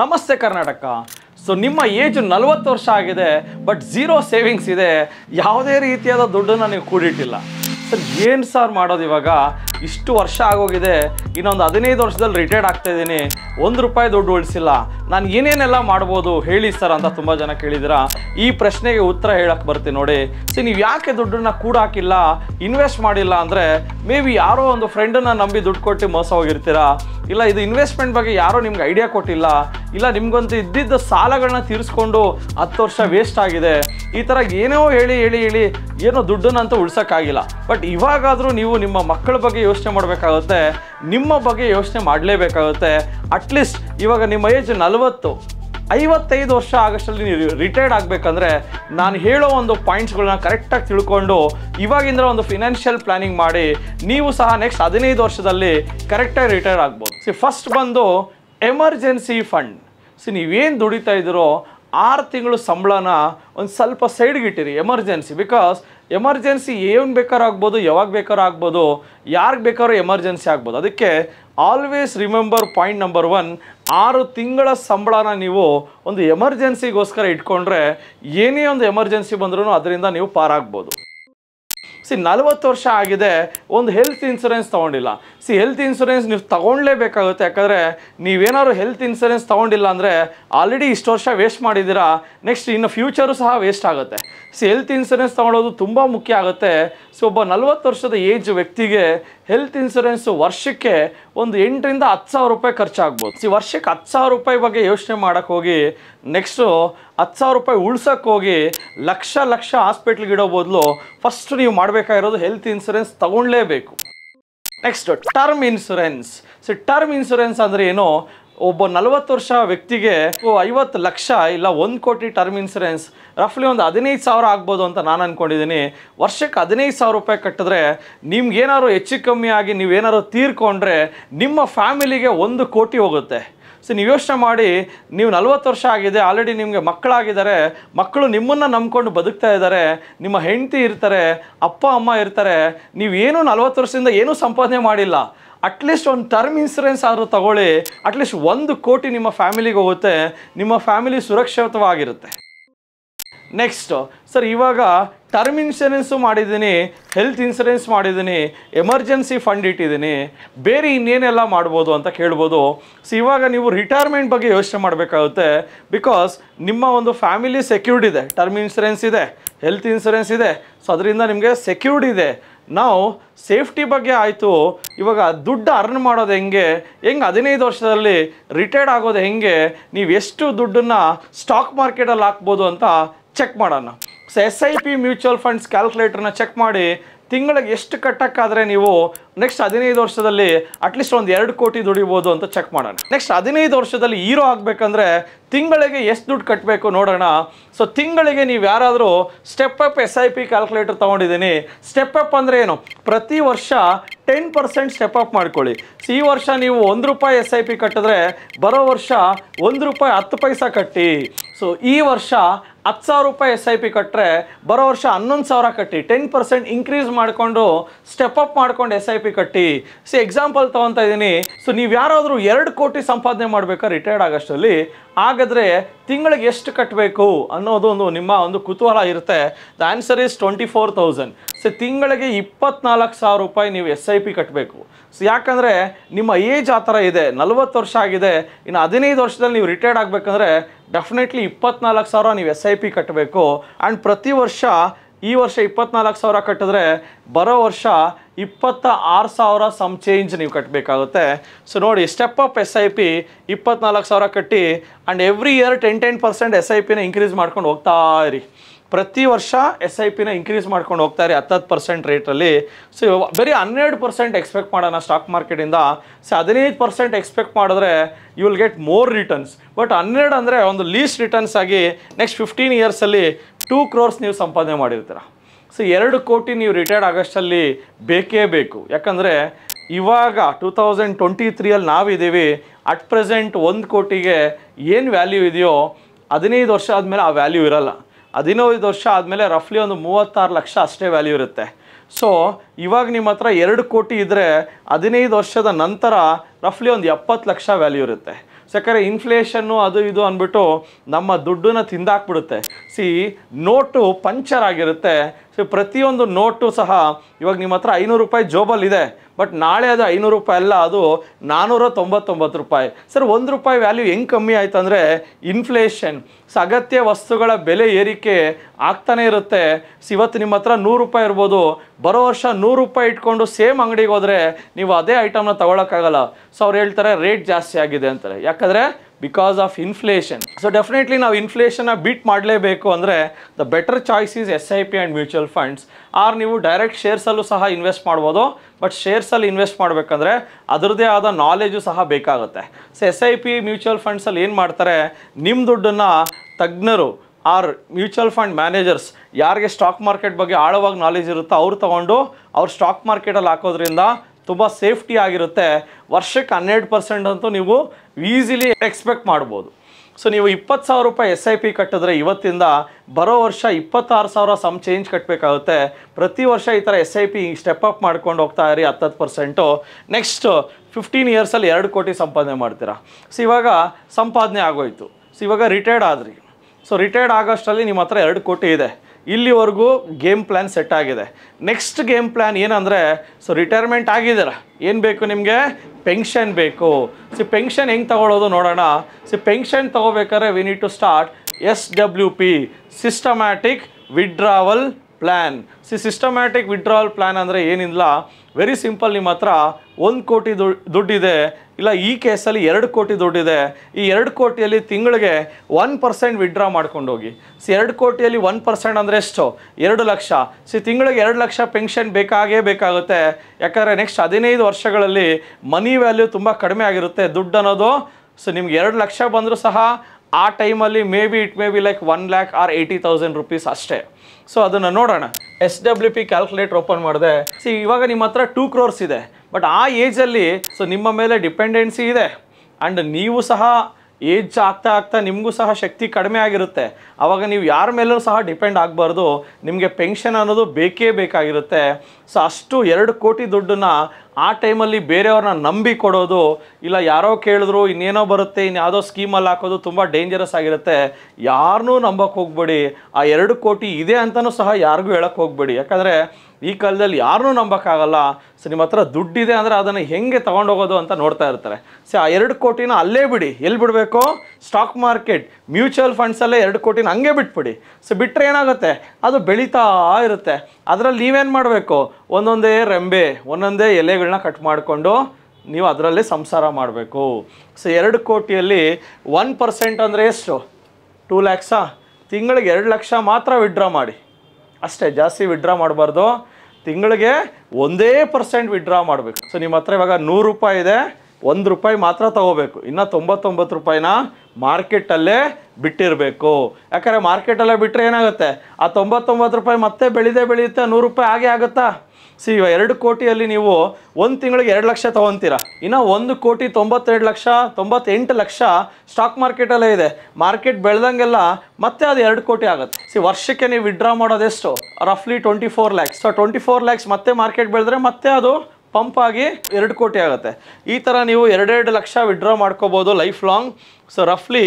ನಮಸ್ತೆ ಕರ್ನಾಟಕ ಸೊ ನಿಮ್ಮ ಏಜ್ ನಲವತ್ತು ವರ್ಷ ಆಗಿದೆ ಬಟ್ ಝೀರೋ ಸೇವಿಂಗ್ಸ್ ಇದೆ ಯಾವುದೇ ರೀತಿಯಾದ ದುಡ್ಡನ್ನು ನೀವು ಕೂಡಿಟ್ಟಿಲ್ಲ ಸರ್ ಏನು ಸರ್ ಮಾಡೋದು ಇವಾಗ ಇಷ್ಟು ವರ್ಷ ಆಗೋಗಿದೆ ಇನ್ನೊಂದು ಹದಿನೈದು ವರ್ಷದಲ್ಲಿ ರಿಟೈರ್ಡ್ ಆಗ್ತಾ ಇದ್ದೀನಿ ಒಂದು ರೂಪಾಯಿ ದುಡ್ಡು ಉಳಿಸಿಲ್ಲ ನಾನು ಏನೇನೆಲ್ಲ ಮಾಡ್ಬೋದು ಹೇಳಿ ಸರ್ ಅಂತ ತುಂಬ ಜನ ಕೇಳಿದಿರ ಈ ಪ್ರಶ್ನೆಗೆ ಉತ್ತರ ಹೇಳಕ್ಕೆ ಬರ್ತೀನಿ ನೋಡಿ ಸೊ ನೀವು ಯಾಕೆ ದುಡ್ಡನ್ನ ಕೂಡ ಹಾಕಿಲ್ಲ ಇನ್ವೆಸ್ಟ್ ಮಾಡಿಲ್ಲ ಅಂದರೆ ಮೇ ಬಿ ಯಾರೋ ಒಂದು ಫ್ರೆಂಡನ್ನು ನಂಬಿ ದುಡ್ಡು ಕೊಟ್ಟು ಮೋಸ ಹೋಗಿರ್ತೀರಾ ಇಲ್ಲ ಇದು ಇನ್ವೆಸ್ಟ್ಮೆಂಟ್ ಬಗ್ಗೆ ಯಾರೋ ನಿಮ್ಗೆ ಐಡಿಯಾ ಕೊಟ್ಟಿಲ್ಲ ಇಲ್ಲ ನಿಮ್ಗೊಂದು ಇದ್ದಿದ್ದ ಸಾಲಗಳನ್ನ ತೀರಿಸ್ಕೊಂಡು ಹತ್ತು ವರ್ಷ ವೇಸ್ಟ್ ಆಗಿದೆ ಈ ಥರ ಏನೋ ಹೇಳಿ ಹೇಳಿ ಹೇಳಿ ಏನೋ ದುಡ್ಡನ್ನಂತೂ ಉಳ್ಸೋಕ್ಕಾಗಿಲ್ಲ ಬಟ್ ಇವಾಗಾದರೂ ನೀವು ನಿಮ್ಮ ಮಕ್ಕಳ ಬಗ್ಗೆ ಯೋಚನೆ ಮಾಡಬೇಕಾಗುತ್ತೆ ನಿಮ್ಮ ಬಗ್ಗೆ ಯೋಚನೆ ಮಾಡಲೇಬೇಕಾಗುತ್ತೆ ಅಟ್ಲೀಸ್ಟ್ ಇವಾಗ ನಿಮ್ಮ ಏಜ್ ನಲವತ್ತು ಐವತ್ತೈದು ವರ್ಷ ಆಗಸ್ಟಲ್ಲಿ ನೀವು ರಿಟೈರ್ಡ್ ಆಗಬೇಕಂದ್ರೆ ನಾನು ಹೇಳೋ ಒಂದು ಪಾಯಿಂಟ್ಸ್ಗಳನ್ನ ಕರೆಕ್ಟಾಗಿ ತಿಳ್ಕೊಂಡು ಇವಾಗಿಂದ ಒಂದು ಫಿನಾನ್ಷಿಯಲ್ ಪ್ಲಾನಿಂಗ್ ಮಾಡಿ ನೀವು ಸಹ ನೆಕ್ಸ್ಟ್ ಹದಿನೈದು ವರ್ಷದಲ್ಲಿ ಕರೆಕ್ಟಾಗಿ ರಿಟೈರ್ ಆಗ್ಬೋದು ಸಿ ಫಸ್ಟ್ ಬಂದು ಎಮರ್ಜೆನ್ಸಿ ಫಂಡ್ ಸಿ ನೀವೇನು ದುಡಿತಾ ಇದ್ದೀರೋ ಆರು ತಿಂಗಳು ಸಂಬಳನ ಒಂದು ಸ್ವಲ್ಪ ಸೈಡ್ಗಿಟ್ಟಿರಿ ಎಮರ್ಜೆನ್ಸಿ ಬಿಕಾಸ್ ಎಮರ್ಜೆನ್ಸಿ ಏನು ಬೇಕಾದ್ರೂ ಆಗ್ಬೋದು ಯಾವಾಗ ಬೇಕಾದ್ರೂ ಆಗ್ಬೋದು ಯಾರಿಗೆ ಬೇಕಾದ್ರೂ ಎಮರ್ಜೆನ್ಸಿ ಆಗ್ಬೋದು ಅದಕ್ಕೆ always remember point number one ಆರು ತಿಂಗಳ ಸಂಬಳನ ನೀವು ಒಂದು ಎಮರ್ಜೆನ್ಸಿಗೋಸ್ಕರ ಇಟ್ಕೊಂಡ್ರೆ ಏನೇ ಒಂದು ಎಮರ್ಜೆನ್ಸಿ ಬಂದ್ರೂ ಅದರಿಂದ ನೀವು ಪಾರಾಗ್ಬೋದು ಸಿ ನಲ್ವತ್ತು ವರ್ಷ ಆಗಿದೆ ಒಂದು ಹೆಲ್ತ್ ಇನ್ಸೂರೆನ್ಸ್ ತೊಗೊಂಡಿಲ್ಲ ಸಿ ಹೆಲ್ತ್ ಇನ್ಸೂರೆನ್ಸ್ ನೀವು ತೊಗೊಳ್ಳೇಬೇಕಾಗುತ್ತೆ ಯಾಕಂದರೆ ನೀವೇನಾದ್ರು ಹೆಲ್ತ್ ಇನ್ಸೂರೆನ್ಸ್ ತೊಗೊಂಡಿಲ್ಲ ಅಂದರೆ ಆಲ್ರೆಡಿ ಇಷ್ಟು ವರ್ಷ ವೇಸ್ಟ್ ಮಾಡಿದ್ದೀರಾ ನೆಕ್ಸ್ಟ್ ಇನ್ನು ಫ್ಯೂಚರು ಸಹ ವೇಸ್ಟ್ ಆಗುತ್ತೆ ಸೊ ಹೆಲ್ತ್ ಇನ್ಸೂರೆನ್ಸ್ ತೊಗೊಳ್ಳೋದು ತುಂಬ ಮುಖ್ಯ ಆಗುತ್ತೆ ಸೊ ಒಬ್ಬ ನಲ್ವತ್ತು ವರ್ಷದ ಏಜ್ ವ್ಯಕ್ತಿಗೆ ಹೆಲ್ತ್ ಇನ್ಸೂರೆನ್ಸ್ ವರ್ಷಕ್ಕೆ ಒಂದು ಎಂಟರಿಂದ ಹತ್ತು ಸಾವಿರ ರೂಪಾಯಿ ಖರ್ಚಾಗ್ಬೋದು ಸಿ ವರ್ಷಕ್ಕೆ ಹತ್ತು ಸಾವಿರ ರೂಪಾಯಿ ಬಗ್ಗೆ ಯೋಚನೆ ಮಾಡೋಕ್ಕೆ ಹೋಗಿ ನೆಕ್ಸ್ಟು ಹತ್ತು ಸಾವಿರ ರೂಪಾಯಿ ಉಳ್ಸೋಕ್ಕೆ ಹೋಗಿ ಲಕ್ಷ ಲಕ್ಷ ಹಾಸ್ಪಿಟ್ಲಿಗೆ ಇಡೋ ಬದಲು ಫಸ್ಟ್ ನೀವು ಮಾಡಬೇಕಾಗಿರೋದು ಹೆಲ್ತ್ ಇನ್ಸೂರೆನ್ಸ್ ತೊಗೊಳ್ಳೇಬೇಕು next term insurance so term insurance ಅಂದರೆ ಏನು ಒಬ್ಬ ನಲವತ್ತು ವರ್ಷ ವ್ಯಕ್ತಿಗೆ ಐವತ್ತು ಲಕ್ಷ ಇಲ್ಲ ಒಂದು ಕೋಟಿ ಟರ್ಮ್ ಇನ್ಸೂರೆನ್ಸ್ ರಫ್ಲಿ ಒಂದು ಹದಿನೈದು ಸಾವಿರ ಆಗ್ಬೋದು ಅಂತ ನಾನು ಅಂದ್ಕೊಂಡಿದ್ದೀನಿ ವರ್ಷಕ್ಕೆ ಹದಿನೈದು ಸಾವಿರ ರೂಪಾಯಿ ಕಟ್ಟಿದ್ರೆ ನಿಮ್ಗೇನಾದ್ರು ಹೆಚ್ಚು ಕಮ್ಮಿ ಆಗಿ ನೀವೇನಾದ್ರು ತೀರ್ಕೊಂಡ್ರೆ ನಿಮ್ಮ ಫ್ಯಾಮಿಲಿಗೆ ಒಂದು ಕೋಟಿ ಹೋಗುತ್ತೆ ಸೊ ನೀವು ಯೋಚನೆ ಮಾಡಿ ನೀವು ನಲವತ್ತು ವರ್ಷ ಆಗಿದೆ ಆಲ್ರೆಡಿ ನಿಮಗೆ ಮಕ್ಕಳಾಗಿದ್ದಾರೆ ಮಕ್ಕಳು ನಿಮ್ಮನ್ನು ನಂಬ್ಕೊಂಡು ಬದುಕ್ತಾ ಇದ್ದಾರೆ ನಿಮ್ಮ ಹೆಂಡತಿ ಇರ್ತಾರೆ ಅಪ್ಪ ಅಮ್ಮ ಇರ್ತಾರೆ ನೀವೇನು ನಲವತ್ತು ವರ್ಷದಿಂದ ಏನೂ ಸಂಪಾದನೆ ಮಾಡಿಲ್ಲ ಅಟ್ಲೀಸ್ಟ್ ಒಂದು ಟರ್ಮ್ ಇನ್ಸೂರೆನ್ಸ್ ಆದರೂ ತಗೊಳ್ಳಿ ಅಟ್ಲೀಸ್ಟ್ ಒಂದು ಕೋಟಿ ನಿಮ್ಮ ಫ್ಯಾಮಿಲಿಗೆ ಹೋಗುತ್ತೆ ನಿಮ್ಮ ಫ್ಯಾಮಿಲಿ ಸುರಕ್ಷಿತವಾಗಿರುತ್ತೆ ನೆಕ್ಸ್ಟು ಸರ್ ಇವಾಗ ಟರ್ಮ್ ಇನ್ಸೂರೆನ್ಸು ಮಾಡಿದ್ದೀನಿ ಹೆಲ್ತ್ ಇನ್ಸೂರೆನ್ಸ್ ಮಾಡಿದ್ದೀನಿ ಎಮರ್ಜೆನ್ಸಿ ಫಂಡ್ ಇಟ್ಟಿದ್ದೀನಿ ಬೇರೆ ಇನ್ನೇನೆಲ್ಲ ಮಾಡ್ಬೋದು ಅಂತ ಕೇಳ್ಬೋದು ಸೊ ಇವಾಗ ನೀವು ರಿಟೈರ್ಮೆಂಟ್ ಬಗ್ಗೆ ಯೋಚನೆ ಮಾಡಬೇಕಾಗುತ್ತೆ ಬಿಕಾಸ್ ನಿಮ್ಮ ಒಂದು ಫ್ಯಾಮಿಲಿ ಸೆಕ್ಯೂರ್ಡ್ ಇದೆ ಟರ್ಮ್ ಇನ್ಸೂರೆನ್ಸ್ ಇದೆ ಹೆಲ್ತ್ ಇನ್ಸೂರೆನ್ಸ್ ಇದೆ ಸೊ ಅದರಿಂದ ನಿಮಗೆ ಸೆಕ್ಯೂರ್ಡ್ ಇದೆ ನಾವು ಸೇಫ್ಟಿ ಬಗ್ಗೆ ಆಯಿತು ಇವಾಗ ದುಡ್ಡು ಅರ್ನ್ ಮಾಡೋದು ಹೆಂಗೆ ಹೆಂಗೆ ಹದಿನೈದು ವರ್ಷದಲ್ಲಿ ರಿಟೈರ್ಡ್ ಆಗೋದು ಹೆಂಗೆ ನೀವು ಎಷ್ಟು ದುಡ್ಡನ್ನು ಸ್ಟಾಕ್ ಮಾರ್ಕೆಟಲ್ಲಿ ಹಾಕ್ಬೋದು ಅಂತ ಚೆಕ್ ಮಾಡೋಣ so S I P mutual funds ಕ್ಯಾಲ್ಕುಲೇಟರ್ನ ಚೆಕ್ ಮಾಡಿ ತಿಂಗಳಿಗೆ ಎಷ್ಟು ಕಟ್ಟಕ್ಕಾದರೆ ನೀವು ನೆಕ್ಸ್ಟ್ ಹದಿನೈದು ವರ್ಷದಲ್ಲಿ ಅಟ್ಲೀಸ್ಟ್ ಒಂದು ಎರಡು ಕೋಟಿ ದುಡಿಬೋದು ಅಂತ ಚೆಕ್ ಮಾಡೋಣ ನೆಕ್ಸ್ಟ್ ಹದಿನೈದು ವರ್ಷದಲ್ಲಿ ಹೀರೋ ಆಗಬೇಕಂದ್ರೆ ತಿಂಗಳಿಗೆ ಎಷ್ಟು ದುಡ್ಡು ಕಟ್ಟಬೇಕು ನೋಡೋಣ ಸೊ ತಿಂಗಳಿಗೆ ನೀವು ಯಾರಾದರೂ step up S I P calculator ತೊಗೊಂಡಿದ್ದೀನಿ ಸ್ಟೆಪ್ ಅಪ್ ಅಂದರೆ ಏನು ಪ್ರತಿ ವರ್ಷ ಟೆನ್ ಪರ್ಸೆಂಟ್ ಸ್ಟೆಪ್ ಅಪ್ ಮಾಡ್ಕೊಳ್ಳಿ ಈ ವರ್ಷ ನೀವು ಒಂದು ರೂಪಾಯಿ ಎಸ್ ಐ ಪಿ ಕಟ್ಟಿದ್ರೆ ಬರೋ ವರ್ಷ ಒಂದು ರೂಪಾಯಿ ಹತ್ತು ಪೈಸಾ ಕಟ್ಟಿ ಸೊ ಈ ವರ್ಷ ಹತ್ತು ಸಾವಿರ ರೂಪಾಯಿ ಎಸ್ ಐ ಪಿ ಕಟ್ಟರೆ ಬರೋ ವರ್ಷ ಹನ್ನೊಂದು ಸಾವಿರ ಕಟ್ಟಿ ಟೆನ್ ಪರ್ಸೆಂಟ್ ಇನ್ಕ್ರೀಸ್ ಮಾಡಿಕೊಂಡು ಸ್ಟೆಪ್ ಅಪ್ ಮಾಡ್ಕೊಂಡು ಎಸ್ ಐ ಪಿ ಕಟ್ಟಿ ಸೊ ಎಕ್ಸಾಂಪಲ್ ತೊಗೊತಾ ಇದ್ದೀನಿ ಸೊ ನೀವು ಯಾರಾದರೂ ಎರಡು ಕೋಟಿ ಸಂಪಾದನೆ ಮಾಡಬೇಕಾ ರಿಟೈರ್ಡ್ ಆಗೋಷ್ಟರಲ್ಲಿ ಹಾಗಾದರೆ ತಿಂಗಳಿಗೆ ಎಷ್ಟು ಕಟ್ಟಬೇಕು ಅನ್ನೋದು ಒಂದು ನಿಮ್ಮ ಒಂದು ಕುತೂಹಲ ಇರುತ್ತೆ the answer is twenty four thousand so ತಿಂಗಳಿಗೆ ಇಪ್ಪತ್ನಾಲ್ಕು ಸಾವಿರ ರೂಪಾಯಿ ನೀವು ಎಸ್ ಐ ಪಿ ಕಟ್ಟಬೇಕು ಸೊ ಯಾಕಂದರೆ ನಿಮ್ಮ ಏಜ್ ಆ ಥರ ಇದೆ ನಲ್ವತ್ತು ವರ್ಷ ಆಗಿದೆ ಇನ್ನು ಹದಿನೈದು ವರ್ಷದಲ್ಲಿ ನೀವು ರಿಟೈರ್ಡ್ ಆಗಬೇಕಂದ್ರೆ ಡೆಫಿನೆಟ್ಲಿ ಇಪ್ಪತ್ನಾಲ್ಕು ಸಾವಿರ ನೀವು ಎಸ್ ಐ ಪಿ ಕಟ್ಟಬೇಕು ಆ್ಯಂಡ್ ಪ್ರತಿ ವರ್ಷ ಈ ವರ್ಷ ಇಪ್ಪತ್ನಾಲ್ಕು ಸಾವಿರ ಕಟ್ಟಿದ್ರೆ ಬರೋ ವರ್ಷ ಇಪ್ಪತ್ತ ಆರು ಸಾವಿರ ಸಮ್ ಚೇಂಜ್ ನೀವು ಕಟ್ಟಬೇಕಾಗುತ್ತೆ ಸೊ ನೋಡಿ step up S I P ಇಪ್ಪತ್ನಾಲ್ಕು ಸಾವಿರ ಕಟ್ಟಿ and every year ten ten percent S I ಪಿನ ಇನ್ಕ್ರೀಸ್ ಮಾಡ್ಕೊಂಡು ಹೋಗ್ತಾ ಇರಿ ಪ್ರತಿ ವರ್ಷ ಎಸ್ ಐ ಪಿನ ಇನ್ಕ್ರೀಸ್ ಮಾಡ್ಕೊಂಡು ಹೋಗ್ತಾರೆ ಹತ್ತತ್ತು ಪರ್ಸೆಂಟ್ ರೇಟಲ್ಲಿ ಸೊ ಬರೀ ಹನ್ನೆರಡು ಪರ್ಸೆಂಟ್ ಎಕ್ಸ್ಪೆಕ್ಟ್ ಮಾಡೋಣ ಸ್ಟಾಕ್ ಮಾರ್ಕೆಟಿಂದ ಸೊ ಹದಿನೈದು ಪರ್ಸೆಂಟ್ ಎಕ್ಸ್ಪೆಕ್ಟ್ ಮಾಡಿದ್ರೆ you will get more returns but ಹನ್ನೆರಡು ಅಂದರೆ ಒಂದು ಲೀಸ್ಟ್ ರಿಟರ್ನ್ಸ್ ಆಗಿ ನೆಕ್ಸ್ಟ್ ಫಿಫ್ಟೀನ್ ಇಯರ್ಸಲ್ಲಿ ಟೂ ಕ್ರೋರ್ಸ್ ನೀವು ಸಂಪಾದನೆ ಮಾಡಿರ್ತೀರ ಸೊ ಎರಡು ಕೋಟಿ ನೀವು ರಿಟೈರ್ಡ್ ಆಗೋಷ್ಟಲ್ಲಿ ಬೇಕೇ ಬೇಕು ಯಾಕಂದರೆ ಇವಾಗ ಟೂ ತೌಸಂಡ್ ಟ್ವೆಂಟಿ ತ್ರೀಯಲ್ಲಿ ನಾವಿದ್ದೀವಿ ಅಟ್ ಪ್ರೆಸೆಂಟ್ ಒಂದು ಕೋಟಿಗೆ ಏನು ವ್ಯಾಲ್ಯೂ ಇದೆಯೋ ಹದಿನೈದು ವರ್ಷ ಆದಮೇಲೆ ಆ ವ್ಯಾಲ್ಯೂ ಇರಲ್ಲ ಹದಿನೈದು ವರ್ಷ ಆದಮೇಲೆ ರಫ್ಲಿ ಒಂದು ಮೂವತ್ತಾರು ಲಕ್ಷ ಅಷ್ಟೇ ವ್ಯಾಲ್ಯೂ ಇರುತ್ತೆ ಸೊ ಇವಾಗ ನಿಮ್ಮ ಹತ್ರ ಎರಡು ಕೋಟಿ ಇದ್ದರೆ ಹದಿನೈದು ವರ್ಷದ ನಂತರ ರಫ್ಲಿ ಒಂದು ಎಪ್ಪತ್ತು ಲಕ್ಷ ವ್ಯಾಲ್ಯೂ ಇರುತ್ತೆ ಯಾಕಂದರೆ ಇನ್ಫ್ಲೇಷನ್ನು ಅದು ಇದು ಅಂದ್ಬಿಟ್ಟು ನಮ್ಮ ದುಡ್ಡನ್ನ ತಿಂದಾಕ್ಬಿಡುತ್ತೆ ಸಿ ನೋಟು ಪಂಚರ್ ಆಗಿರುತ್ತೆ ಸೊ ಪ್ರತಿಯೊಂದು ನೋಟು ಸಹ ಇವಾಗ ನಿಮ್ಮ ಹತ್ರ ಐನೂರು ರೂಪಾಯಿ ಜೋಬಲ್ ಇದೆ ಬಟ್ ನಾಳೆ ಅದು ಐನೂರು ರೂಪಾಯಿ ಅಲ್ಲ ಅದು ನಾನ್ನೂರ ತೊಂಬತ್ತೊಂಬತ್ತು ರೂಪಾಯಿ ಸರ್ ಒಂದು ರೂಪಾಯಿ ವ್ಯಾಲ್ಯೂ ಹೆಂಗೆ ಕಮ್ಮಿ ಆಯಿತು ಅಂದರೆ ಇನ್ಫ್ಲೇಷನ್ ಅಗತ್ಯ ವಸ್ತುಗಳ ಬೆಲೆ ಏರಿಕೆ ಆಗ್ತಾನೇ ಇರುತ್ತೆ ಸೊ ಇವತ್ತು ನಿಮ್ಮ ಹತ್ರ ನೂರು ರೂಪಾಯಿ ಇರ್ಬೋದು ಬರೋ ವರ್ಷ ನೂರು ರೂಪಾಯಿ ಇಟ್ಕೊಂಡು ಸೇಮ್ ಅಂಗಡಿಗೆ ಹೋದರೆ ನೀವು ಅದೇ ಐಟಮ್ನ ತಗೊಳಕ್ಕಾಗಲ್ಲ ಸೊ ಅವ್ರು ಹೇಳ್ತಾರೆ ರೇಟ್ ಜಾಸ್ತಿ ಆಗಿದೆ ಅಂತಾರೆ ಯಾಕಂದರೆ because of inflation so definitely ನಾವು ಇನ್ಫ್ಲೇಷನ್ನ ಬೀಟ್ ಮಾಡಲೇಬೇಕು ಅಂದರೆ the better choice is S I P and mutual funds or ನೀವು ಡೈರೆಕ್ಟ್ ಶೇರ್ಸಲ್ಲೂ ಸಹ ಇನ್ವೆಸ್ಟ್ ಮಾಡ್ಬೋದು ಬಟ್ ಶೇರ್ಸಲ್ಲಿ ಇನ್ವೆಸ್ಟ್ ಮಾಡಬೇಕಂದ್ರೆ ಅದರದೇ ಆದ ನಾಲೆಜು ಸಹ ಬೇಕಾಗುತ್ತೆ so S I P mutual ಫಂಡ್ಸಲ್ಲಿ ಏನು ಮಾಡ್ತಾರೆ ನಿಮ್ಮ ದುಡ್ಡನ್ನು ತಜ್ಞರು ಆರ್ ಮ್ಯೂಚುವಲ್ ಫಂಡ್ ಮ್ಯಾನೇಜರ್ಸ್ ಯಾರಿಗೆ ಸ್ಟಾಕ್ ಮಾರ್ಕೆಟ್ ಬಗ್ಗೆ ಆಳವಾಗಿ ನಾಲೆಜ್ ಇರುತ್ತೋ ಅವ್ರು ತೊಗೊಂಡು ಅವ್ರು ಸ್ಟಾಕ್ ಮಾರ್ಕೆಟಲ್ಲಿ ಹಾಕೋದ್ರಿಂದ ತುಂಬ ಸೇಫ್ಟಿ ಆಗಿರುತ್ತೆ ವರ್ಷಕ್ಕೆ ಹನ್ನೆರಡು ಪರ್ಸೆಂಟ್ ಅಂತೂ ನೀವು ಈಸಿಲಿ ಎಕ್ಸ್ಪೆಕ್ಟ್ ಮಾಡ್ಬೋದು ಸೊ ನೀವು ಇಪ್ಪತ್ತು ಸಾವಿರ ರೂಪಾಯಿ ಎಸ್ ಐ ಪಿ ಕಟ್ಟಿದ್ರೆ ಇವತ್ತಿಂದ ಬರೋ ವರ್ಷ ಇಪ್ಪತ್ತಾರು ಸಾವಿರ ಸಮ್ ಚೇಂಜ್ ಕಟ್ಟಬೇಕಾಗುತ್ತೆ ಪ್ರತಿ ವರ್ಷ ಈ ಥರ S I P step up ಮಾಡ್ಕೊಂಡು ಹೋಗ್ತಾ ಇರಿ ಹತ್ತತ್ತು ಪರ್ಸೆಂಟು ನೆಕ್ಸ್ಟ್ ಫಿಫ್ಟೀನ್ ಇಯರ್ಸಲ್ಲಿ ಎರಡು ಕೋಟಿ ಸಂಪಾದನೆ ಮಾಡ್ತೀರಾ ಸೊ ಇವಾಗ ಸಂಪಾದನೆ ಆಗೋಯಿತು ಸೊ ಇವಾಗ ರಿಟೈರ್ಡ್ ಆದ್ರಿ ಸೊ ರಿಟೈರ್ಡ್ ಆಗೋಷ್ಟರಲ್ಲಿ ನಿಮ್ಮ ಹತ್ರ ಎರಡು ಕೋಟಿ ಇದೆ ಇಲ್ಲಿವರೆಗೂ ಗೇಮ್ ಪ್ಲ್ಯಾನ್ ಸೆಟ್ ಆಗಿದೆ ನೆಕ್ಸ್ಟ್ ಗೇಮ್ ಪ್ಲ್ಯಾನ್ ಏನಂದರೆ ಸೊ ರಿಟೈರ್ಮೆಂಟ್ ಆಗಿದ್ದೀರ ಏನು ಬೇಕು ನಿಮಗೆ ಪೆನ್ಷನ್ ಬೇಕು ಸಿ ಪೆನ್ಷನ್ ಹೆಂಗೆ ತಗೊಳ್ಳೋದು ನೋಡೋಣ ಸಿ ಪೆನ್ಷನ್ ತೊಗೋಬೇಕಾದ್ರೆ we need to start S W P systematic withdrawal plan see systematic withdrawal plan ಅಂದರೆ ಏನಿಲ್ಲ ವೆರಿ ಸಿಂಪಲ್ ನಿಮ್ಮ ಹತ್ರ ಒಂದು ಕೋಟಿ ದುಡ್ಡಿದೆ ಇಲ್ಲ ಈ ಕೇಸಲ್ಲಿ ಎರಡು ಕೋಟಿ ದುಡ್ಡಿದೆ ಈ ಎರಡು ಕೋಟಿಯಲ್ಲಿ ತಿಂಗಳಿಗೆ ಒನ್ ಪರ್ಸೆಂಟ್ ವಿಡ್ರಾ ಮಾಡ್ಕೊಂಡು ಹೋಗಿ ಸಿ ಎರಡು ಕೋಟಿಯಲ್ಲಿ ಒನ್ ಪರ್ಸೆಂಟ್ ಅಂದರೆ ಎಷ್ಟು ಎರಡು ಲಕ್ಷ ಸಿ ತಿಂಗಳಿಗೆ ಎರಡು ಲಕ್ಷ ಪೆನ್ಷನ್ ಬೇಕಾಗೇ ಬೇಕಾಗುತ್ತೆ ಯಾಕಂದರೆ ನೆಕ್ಸ್ಟ್ ಹದಿನೈದು ವರ್ಷಗಳಲ್ಲಿ ಮನಿ ವ್ಯಾಲ್ಯೂ ತುಂಬ ಕಡಿಮೆ ಆಗಿರುತ್ತೆ ದುಡ್ಡು ಅನ್ನೋದು ಸೊ ನಿಮ್ಗೆ ಎರಡು ಲಕ್ಷ ಬಂದರೂ ಸಹ ಆ ಟೈಮಲ್ಲಿ may be it may be like one lakh or eighty thousand rupees ಅಷ್ಟೇ ಸೊ ಅದನ್ನು ನೋಡೋಣ S W P calculator open ಮಾಡಿದೆ ಸಿ ಇವಾಗ ನಿಮ್ಮ ಹತ್ರ ಟೂ ಕ್ರೋರ್ಸ್ ಇದೆ ಬಟ್ ಆ ಏಜಲ್ಲಿ ಸೊ ನಿಮ್ಮ ಮೇಲೆ ಡಿಪೆಂಡೆನ್ಸಿ ಇದೆ ಆ್ಯಂಡ್ ನೀವು ಸಹ ಏಜ್ ಆಗ್ತಾ ಆಗ್ತಾ ನಿಮಗೂ ಸಹ ಶಕ್ತಿ ಕಡಿಮೆ ಆಗಿರುತ್ತೆ ಆವಾಗ ನೀವು ಯಾರ ಮೇಲೂ ಸಹ ಡಿಪೆಂಡ್ ಆಗಬಾರ್ದು ನಿಮಗೆ ಪೆನ್ಷನ್ ಅನ್ನೋದು ಬೇಕೇ ಬೇಕಾಗಿರುತ್ತೆ ಸೊ ಅಷ್ಟು ಎರಡು ಕೋಟಿ ದುಡ್ಡನ್ನು ಆ ಟೈಮಲ್ಲಿ ಬೇರೆಯವ್ರನ್ನ ನಂಬಿ ಕೊಡೋದು ಇಲ್ಲ ಯಾರೋ ಕೇಳಿದ್ರು ಇನ್ನೇನೋ ಬರುತ್ತೆ ಇನ್ಯಾವುದೋ ಸ್ಕೀಮಲ್ಲಿ ಹಾಕೋದು ತುಂಬ ಡೇಂಜರಸ್ ಆಗಿರುತ್ತೆ ಯಾರನ್ನೂ ನಂಬಕ್ಕೆ ಹೋಗ್ಬೇಡಿ ಆ ಎರಡು ಕೋಟಿ ಇದೆ ಅಂತಲೂ ಸಹ ಯಾರಿಗೂ ಹೇಳಕ್ಕೆ ಹೋಗ್ಬೇಡಿ ಯಾಕಂದರೆ ಈ ಕಾಲದಲ್ಲಿ ಯಾರನ್ನೂ ನಂಬೋಕ್ಕಾಗಲ್ಲ ಸೊ ನಿಮ್ಮ ಹತ್ರ ದುಡ್ಡಿದೆ ಅಂದರೆ ಅದನ್ನು ಹೆಂಗೆ ತೊಗೊಂಡೋಗೋದು ಅಂತ ನೋಡ್ತಾ ಇರ್ತಾರೆ ಸೊ ಆ ಎರಡು ಕೋಟಿನ ಅಲ್ಲೇ ಬಿಡಿ ಎಲ್ಲಿ ಬಿಡಬೇಕು ಸ್ಟಾಕ್ ಮಾರ್ಕೆಟ್ ಮ್ಯೂಚುವಲ್ ಫಂಡ್ಸಲ್ಲೇ ಎರಡು ಕೋಟಿನ ಹಂಗೆ ಬಿಟ್ಬಿಡಿ ಸೊ ಬಿಟ್ಟರೆ ಏನಾಗುತ್ತೆ ಅದು ಬೆಳೀತಾ ಇರುತ್ತೆ ಅದರಲ್ಲಿ ನೀವೇನು ಮಾಡಬೇಕು ಒಂದೊಂದೇ ರೆಂಬೆ ಒಂದೊಂದೇ ಎಲೆಗಳನ್ನ ಕಟ್ ಮಾಡಿಕೊಂಡು ನೀವು ಅದರಲ್ಲಿ ಸಂಸಾರ ಮಾಡಬೇಕು ಸೊ ಎರಡು ಕೋಟಿಯಲ್ಲಿ ಒನ್ ಪರ್ಸೆಂಟ್ ಅಂದರೆ ಎಷ್ಟು ಟೂ ಲ್ಯಾಕ್ಸಾ ತಿಂಗಳಿಗೆ ಎರಡು ಲಕ್ಷ ಮಾತ್ರ ವಿಡ್ರಾ ಮಾಡಿ ಅಷ್ಟೇ ಜಾಸ್ತಿ ವಿಡ್ರಾ ಮಾಡಬಾರ್ದು ತಿಂಗಳಿಗೆ ಒಂದೇ ಪರ್ಸೆಂಟ್ ವಿಡ್ರಾ ಮಾಡಬೇಕು ಸೊ ನಿಮ್ಮ ಹತ್ರ ಇವಾಗ ನೂರು ರೂಪಾಯಿ ಇದೆ ಒಂದು ರೂಪಾಯಿ ಮಾತ್ರ ತಗೋಬೇಕು ಇನ್ನು ತೊಂಬತ್ತೊಂಬತ್ತು ರೂಪಾಯಿನ ಮಾರ್ಕೆಟಲ್ಲೇ ಬಿಟ್ಟಿರಬೇಕು ಯಾಕಂದರೆ ಮಾರ್ಕೆಟಲ್ಲೇ ಬಿಟ್ಟರೆ ಏನಾಗುತ್ತೆ ಆ ತೊಂಬತ್ತೊಂಬತ್ತು ರೂಪಾಯಿ ಮತ್ತೆ ಬೆಳೀದೇ ಬೆಳೆಯುತ್ತೆ ನೂರು ರೂಪಾಯಿ ಹಾಗೆ ಆಗುತ್ತಾ ಸಿ ಎರಡು ಕೋಟಿಯಲ್ಲಿ ನೀವು ಒಂದು ತಿಂಗಳಿಗೆ ಎರಡು ಲಕ್ಷ ತೊಗೊತೀರಾ ಇನ್ನು ಒಂದು ಕೋಟಿ ತೊಂಬತ್ತೆರಡು ಲಕ್ಷ ತೊಂಬತ್ತೆಂಟು ಲಕ್ಷ ಸ್ಟಾಕ್ ಮಾರ್ಕೆಟಲ್ಲೇ ಇದೆ ಮಾರ್ಕೆಟ್ ಬೆಳೆದಂಗೆಲ್ಲ ಮತ್ತೆ ಅದು ಎರಡು ಕೋಟಿ ಆಗುತ್ತೆ ಸಿ ವರ್ಷಕ್ಕೆ ನೀವು ವಿಡ್ರಾ ಮಾಡೋದೆಷ್ಟು ರಫ್ಲಿ twenty four lakhs so twenty four lakhs ಮತ್ತೆ ಮಾರ್ಕೆಟ್ ಬೆಳೆದ್ರೆ ಮತ್ತೆ ಅದು ಪಂಪ್ ಆಗಿ ಎರಡು ಕೋಟಿ ಆಗುತ್ತೆ ಈ ಥರ ನೀವು ಎರಡೆರಡು ಲಕ್ಷ ವಿಡ್ರಾ ಮಾಡ್ಕೋಬೋದು ಲೈಫ್ ಲಾಂಗ್ ಸೊ ರಫ್ಲಿ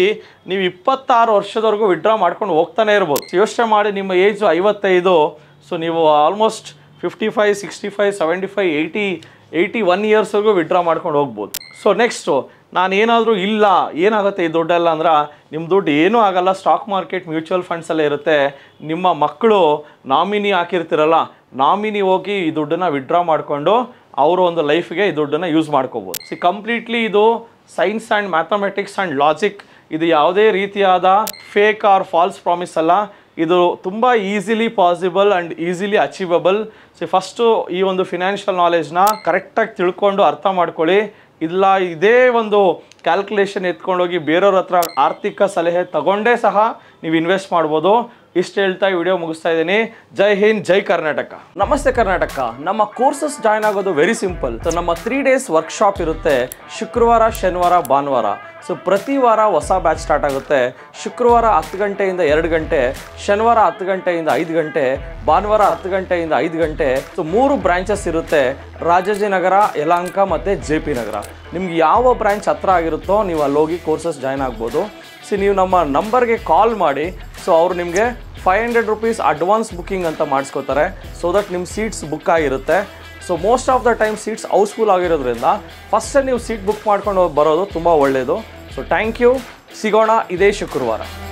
ನೀವು ಇಪ್ಪತ್ತಾರು ವರ್ಷದವರೆಗೂ ವಿಡ್ರಾ ಮಾಡ್ಕೊಂಡು ಹೋಗ್ತಾನೆ ಇರ್ಬೋದು ಯೋಚನೆ ಮಾಡಿ ನಿಮ್ಮ ಏಜು ಐವತ್ತೈದು ಸೊ ನೀವು almost fifty five sixty five seventy five eighty eighty one ಇಯರ್ಸ್ವರೆಗೂ ವಿಡ್ರಾ ಮಾಡ್ಕೊಂಡು ಹೋಗ್ಬೋದು ಸೊ ನೆಕ್ಸ್ಟು ನಾನು ಏನಾದರೂ ಇಲ್ಲ ಏನಾಗುತ್ತೆ ಈ ದುಡ್ಡೆಲ್ಲ ಅಂದ್ರೆ ನಿಮ್ಮ ದುಡ್ಡು ಏನೂ ಆಗಲ್ಲ ಸ್ಟಾಕ್ ಮಾರ್ಕೆಟ್ ಮ್ಯೂಚುವಲ್ ಫಂಡ್ಸಲ್ಲೇ ಇರುತ್ತೆ ನಿಮ್ಮ ಮಕ್ಕಳು ನಾಮಿನಿ ಹಾಕಿರ್ತಿರಲ್ಲ ನಾಮಿನಿ ಹೋಗಿ ಈ ದುಡ್ಡನ್ನು ವಿಡ್ರಾ ಮಾಡಿಕೊಂಡು ಅವರ ಒಂದು ಲೈಫ್ಗೆ ಈ ದುಡ್ಡನ್ನು ಯೂಸ್ ಮಾಡ್ಕೋಬೋದು ಸಿ ಕಂಪ್ಲೀಟ್ಲಿ ಇದು science and mathematics and logic ಇದು ಯಾವುದೇ ರೀತಿಯಾದ ಫೇಕ್ ಆರ್ ಫಾಲ್ಸ್ ಪ್ರಾಮಿಸ್ ಅಲ್ಲ ಇದು ತುಂಬ easily possible and easily achievable see first ಈ ಒಂದು ಫಿನಾನ್ಷಿಯಲ್ ನಾಲೆಜ್ನ ಕರೆಕ್ಟಾಗಿ ತಿಳ್ಕೊಂಡು ಅರ್ಥ ಮಾಡ್ಕೊಳ್ಳಿ ಇಲ್ಲ ಇದೇ ಒಂದು ಕ್ಯಾಲ್ಕುಲೇಷನ್ ಎತ್ಕೊಂಡೋಗಿ ಬೇರೆಯವ್ರ ಹತ್ರ ಆರ್ಥಿಕ ಸಲಹೆ ತಗೊಂಡೇ ಸಹ ನೀವು ಇನ್ವೆಸ್ಟ್ ಮಾಡ್ಬೋದು ಇಷ್ಟು ಹೇಳ್ತಾ ವಿಡಿಯೋ ಮುಗಿಸ್ತಾ ಇದ್ದೀನಿ ಜೈ ಹಿಂದ್ ಜೈ ಕರ್ನಾಟಕ ನಮಸ್ತೆ ಕರ್ನಾಟಕ ನಮ್ಮ ಕೋರ್ಸಸ್ ಜಾಯ್ನ್ ಆಗೋದು ವೆರಿ ಸಿಂಪಲ್ ಸೊ ನಮ್ಮ ತ್ರೀ ಡೇಸ್ ವರ್ಕ್ಶಾಪ್ ಇರುತ್ತೆ ಶುಕ್ರವಾರ ಶನಿವಾರ ಭಾನುವಾರ ಸೊ ಪ್ರತಿ ವಾರ ಹೊಸ ಬ್ಯಾಚ್ ಸ್ಟಾರ್ಟ್ ಆಗುತ್ತೆ ಶುಕ್ರವಾರ ಹತ್ತು ಗಂಟೆಯಿಂದ ಎರಡು ಗಂಟೆ ಶನಿವಾರ ಹತ್ತು ಗಂಟೆಯಿಂದ ಐದು ಗಂಟೆ ಭಾನುವಾರ ಹತ್ತು ಗಂಟೆಯಿಂದ ಐದು ಗಂಟೆ ಸೊ ಮೂರು ಬ್ರ್ಯಾಂಚಸ್ ಇರುತ್ತೆ ರಾಜಾಜಿನಗರ ಯಲಹಂಕ ಮತ್ತು ಜೆ ಪಿ ನಗರ ನಿಮ್ಗೆ ಯಾವ ಬ್ರಾಂಚ್ ಹತ್ರ ಆಗಿರುತ್ತೋ ನೀವು ಅಲ್ಲಿ ಹೋಗಿ ಕೋರ್ಸಸ್ ಜಾಯ್ನ್ ಆಗ್ಬೋದು ಸೊ ನೀವು ನಮ್ಮ ನಂಬರ್ಗೆ ಕಾಲ್ ಮಾಡಿ ಸೊ ಅವರು ನಿಮಗೆ five hundred rupees advance booking ಅಂತ ಮಾಡಿಸ್ಕೋತಾರೆ ಸೊ ದಟ್ ನಿಮ್ಮ ಸೀಟ್ಸ್ ಬುಕ್ ಆಗಿರುತ್ತೆ so most of the time seats housefull ಆಗಿರೋದ್ರಿಂದ ಫಸ್ಟೇ ನೀವು ಸೀಟ್ ಬುಕ್ ಮಾಡ್ಕೊಂಡು ಬರೋದು ತುಂಬ ಒಳ್ಳೆಯದು ಸೊ ಥ್ಯಾಂಕ್ ಯು ಸಿಗೋಣ ಇದೇ ಶುಕ್ರವಾರ